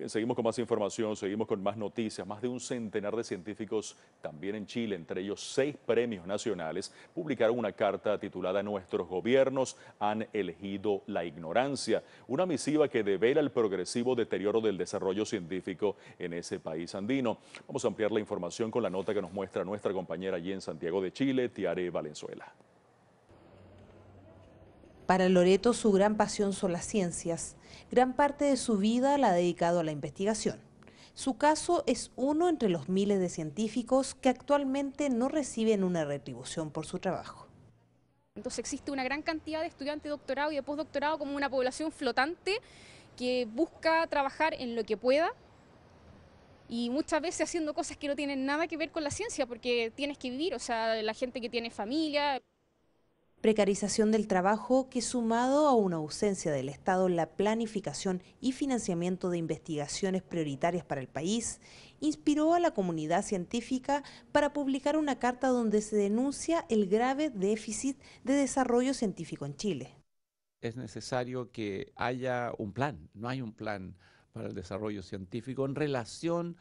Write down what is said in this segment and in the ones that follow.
Eh, seguimos con más información, seguimos con más noticias. Más de un centenar de científicos, también en Chile, entre ellos seis premios nacionales, publicaron una carta titulada Nuestros gobiernos han elegido la ignorancia, una misiva que devela el progresivo deterioro del desarrollo científico en ese país andino. Vamos a ampliar la información con la nota que nos muestra nuestra compañera allí en Santiago de Chile, Tiare Valenzuela. Para Loreto su gran pasión son las ciencias. Gran parte de su vida la ha dedicado a la investigación. Su caso es uno entre los miles de científicos que actualmente no reciben una retribución por su trabajo. Entonces existe una gran cantidad de estudiantes de doctorado y de postdoctorado como una población flotante que busca trabajar en lo que pueda y muchas veces haciendo cosas que no tienen nada que ver con la ciencia porque tienes que vivir, o sea, la gente que tiene familia. Precarización del trabajo que sumado a una ausencia del Estado en la planificación y financiamiento de investigaciones prioritarias para el país, inspiró a la comunidad científica para publicar una carta donde se denuncia el grave déficit de desarrollo científico en Chile. Es necesario que haya un plan, no hay un plan para el desarrollo científico en relación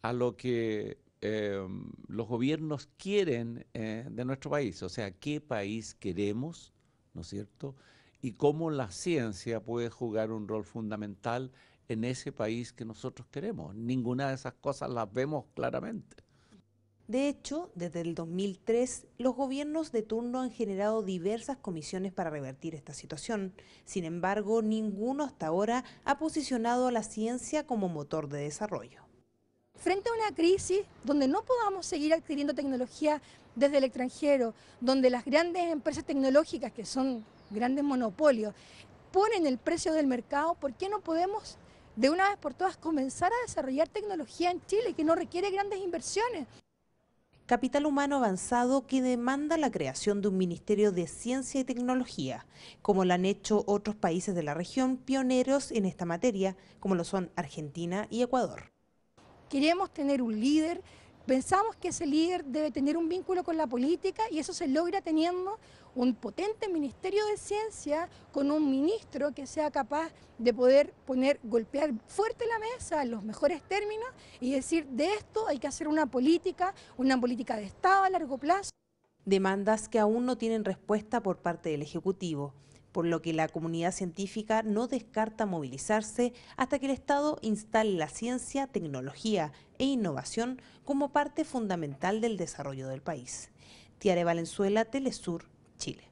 a lo que Em, los gobiernos quieren eh, de nuestro país, o sea, qué país queremos, ¿no es cierto? Y cómo la ciencia puede jugar un rol fundamental en ese país que nosotros queremos. Ninguna de esas cosas las vemos claramente. De hecho, desde el 2003, los gobiernos de turno han generado diversas comisiones para revertir esta situación. Sin embargo, ninguno hasta ahora ha posicionado a la ciencia como motor de desarrollo. Frente a una crisis donde no podamos seguir adquiriendo tecnología desde el extranjero, donde las grandes empresas tecnológicas, que son grandes monopolios, ponen el precio del mercado, ¿por qué no podemos de una vez por todas comenzar a desarrollar tecnología en Chile que no requiere grandes inversiones? Capital humano avanzado que demanda la creación de un Ministerio de Ciencia y Tecnología, como lo han hecho otros países de la región pioneros en esta materia, como lo son Argentina y Ecuador queremos tener un líder, pensamos que ese líder debe tener un vínculo con la política y eso se logra teniendo un potente ministerio de ciencia con un ministro que sea capaz de poder poner, golpear fuerte la mesa en los mejores términos y decir de esto hay que hacer una política, una política de Estado a largo plazo. Demandas que aún no tienen respuesta por parte del Ejecutivo por lo que la comunidad científica no descarta movilizarse hasta que el Estado instale la ciencia, tecnología e innovación como parte fundamental del desarrollo del país. Tiare Valenzuela, Telesur, Chile.